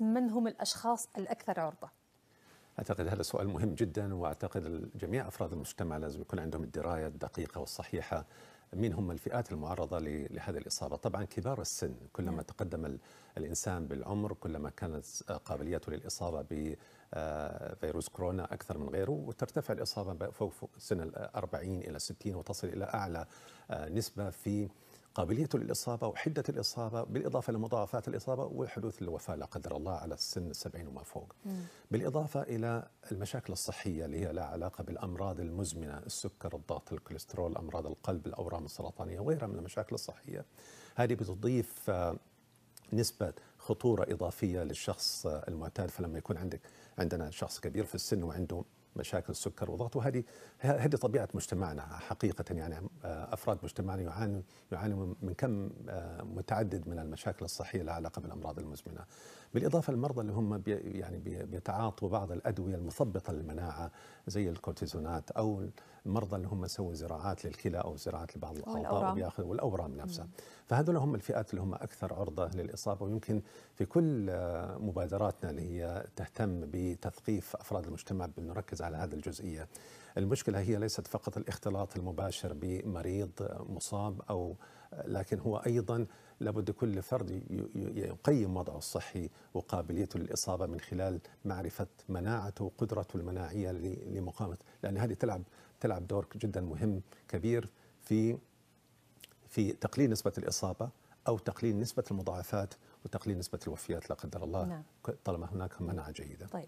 من هم الأشخاص الأكثر عرضة؟ أعتقد هذا سؤال مهم جدا وأعتقد جميع أفراد المجتمع لازم يكون عندهم الدراية الدقيقة والصحيحة من هم الفئات المعرضة لهذه الإصابة طبعا كبار السن كلما نعم. تقدم الإنسان بالعمر كلما كانت قابليته للإصابة بفيروس آه، كورونا أكثر من غيره وترتفع الإصابة فوق سن الأربعين إلى ستين وتصل إلى أعلى آه، نسبة في قابلية للاصابه وحدة الإصابة بالإضافة لمضاعفات الإصابة وحدوث الوفاة لا قدر الله على السن السبعين وما فوق م. بالإضافة إلى المشاكل الصحية اللي هي لها علاقة بالأمراض المزمنة السكر الضغط الكوليسترول أمراض القلب الأورام السرطانية وغيرها من المشاكل الصحية هذه بتضيف آه، نسبة خطورة إضافية للشخص آه، المعتاد فلما يكون عندك عندنا شخص كبير في السن وعنده مشاكل السكر والضغط وهذه هذه طبيعه مجتمعنا حقيقه يعني آه، افراد مجتمعنا يعانون يعاني من كم آه، متعدد من المشاكل الصحيه لها علاقه بالامراض المزمنه. بالاضافه للمرضى اللي هم بي يعني بيتعاطوا بعض الادويه المثبطه للمناعه زي الكورتيزونات او المرضى اللي هم سووا زراعات للكلى او زراعات لبعض الاعضاء وبياخذوا والاورام نفسها. فهذول هم الفئات اللي هم اكثر عرضه للاصابه ويمكن في كل آه، مبادراتنا اللي هي تهتم بتثقيف افراد المجتمع بنركز على هذه الجزئيه. المشكله هي ليست فقط الاختلاط المباشر بمريض مصاب او لكن هو ايضا لابد كل فرد يقيم وضعه الصحي وقابليته للاصابه من خلال معرفه مناعته وقدرته المناعيه لمقاومه لان هذه تلعب تلعب دور جدا مهم كبير في في تقليل نسبه الاصابه او تقليل نسبه المضاعفات وتقليل نسبه الوفيات لا قدر الله نعم. طالما هناك مناعه جيده. طيب